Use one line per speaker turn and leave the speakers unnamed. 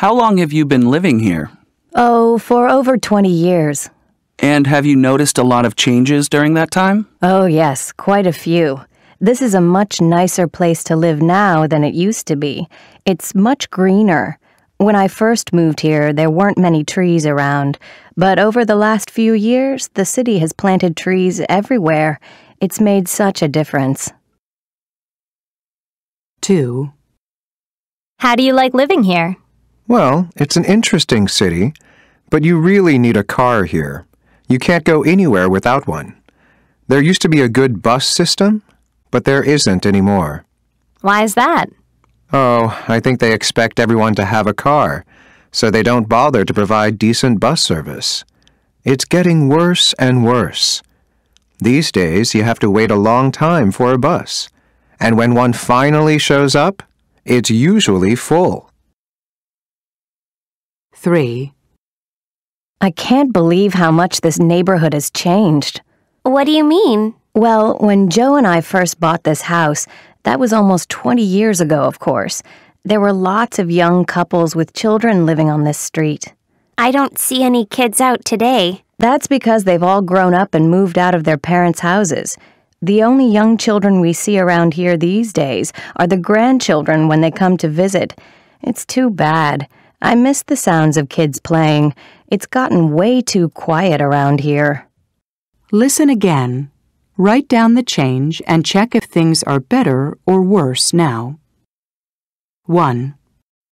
How long have you been living here?
Oh, for over 20 years.
And have you noticed a lot of changes during that time?
Oh, yes, quite a few. This is a much nicer place to live now than it used to be. It's much greener. When I first moved here, there weren't many trees around, but over the last few years, the city has planted trees everywhere. It's made such a difference. 2. How do you like living here?
Well, it's an interesting city, but you really need a car here. You can't go anywhere without one. There used to be a good bus system, but there isn't anymore.
Why is that?
Oh, I think they expect everyone to have a car, so they don't bother to provide decent bus service. It's getting worse and worse. These days, you have to wait a long time for a bus, and when one finally shows up, it's usually full. 3.
I can't believe how much this neighborhood has changed. What do you mean? Well, when Joe and I first bought this house, that was almost 20 years ago, of course. There were lots of young couples with children living on this street. I don't see any kids out today. That's because they've all grown up and moved out of their parents' houses. The only young children we see around here these days are the grandchildren when they come to visit. It's too bad. I miss the sounds of kids playing. It's gotten way too quiet around here. Listen again. Write down the change and check if things are better or worse now. 1.